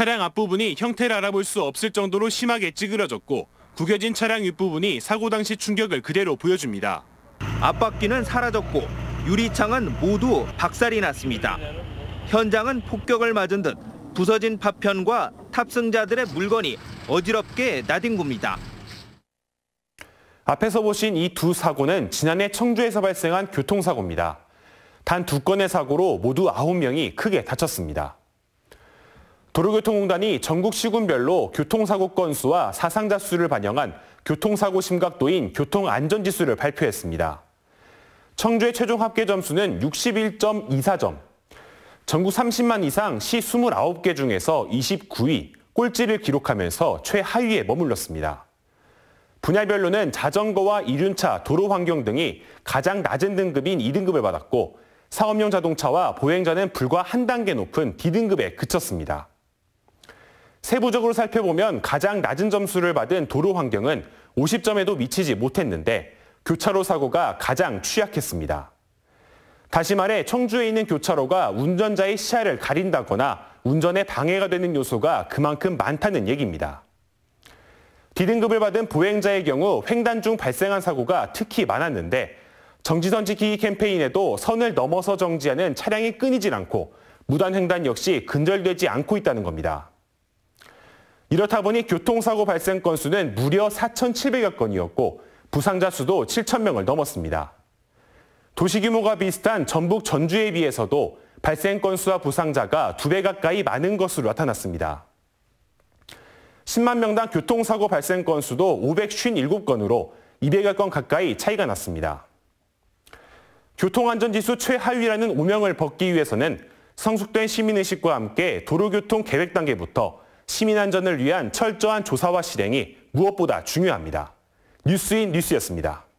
차량 앞부분이 형태를 알아볼 수 없을 정도로 심하게 찌그러졌고 구겨진 차량 윗부분이 사고 당시 충격을 그대로 보여줍니다. 앞바퀴는 사라졌고 유리창은 모두 박살이 났습니다. 현장은 폭격을 맞은 듯 부서진 파편과 탑승자들의 물건이 어지럽게 나뒹굽니다. 앞에서 보신 이 두 사고는 지난해 청주에서 발생한 교통사고입니다. 단 두 건의 사고로 모두 9명이 크게 다쳤습니다. 도로교통공단이 전국 시군별로 교통사고 건수와 사상자 수를 반영한 교통사고 심각도인 교통안전지수를 발표했습니다. 청주의 최종 합계 점수는 61.24점. 전국 30만 이상 시 29개 중에서 29위, 꼴찌를 기록하면서 최하위에 머물렀습니다. 분야별로는 자전거와 이륜차, 도로 환경 등이 가장 낮은 등급인 2등급을 받았고 사업용 자동차와 보행자는 불과 한 단계 높은 D등급에 그쳤습니다. 세부적으로 살펴보면 가장 낮은 점수를 받은 도로 환경은 50점에도 미치지 못했는데 교차로 사고가 가장 취약했습니다. 다시 말해 청주에 있는 교차로가 운전자의 시야를 가린다거나 운전에 방해가 되는 요소가 그만큼 많다는 얘기입니다. D등급을 받은 보행자의 경우 횡단 중 발생한 사고가 특히 많았는데 정지선 지키기 캠페인에도 선을 넘어서 정지하는 차량이 끊이질 않고 무단 횡단 역시 근절되지 않고 있다는 겁니다. 이렇다 보니 교통사고 발생 건수는 무려 4,700여 건이었고 부상자 수도 7,000명을 넘었습니다. 도시 규모가 비슷한 전북 전주에 비해서도 발생 건수와 부상자가 두 배 가까이 많은 것으로 나타났습니다. 10만 명당 교통사고 발생 건수도 557건으로 200여 건 가까이 차이가 났습니다. 교통안전지수 최하위라는 오명을 벗기 위해서는 성숙된 시민의식과 함께 도로교통 계획 단계부터 시민 안전을 위한 철저한 조사와 실행이 무엇보다 중요합니다. 뉴스인 뉴스였습니다.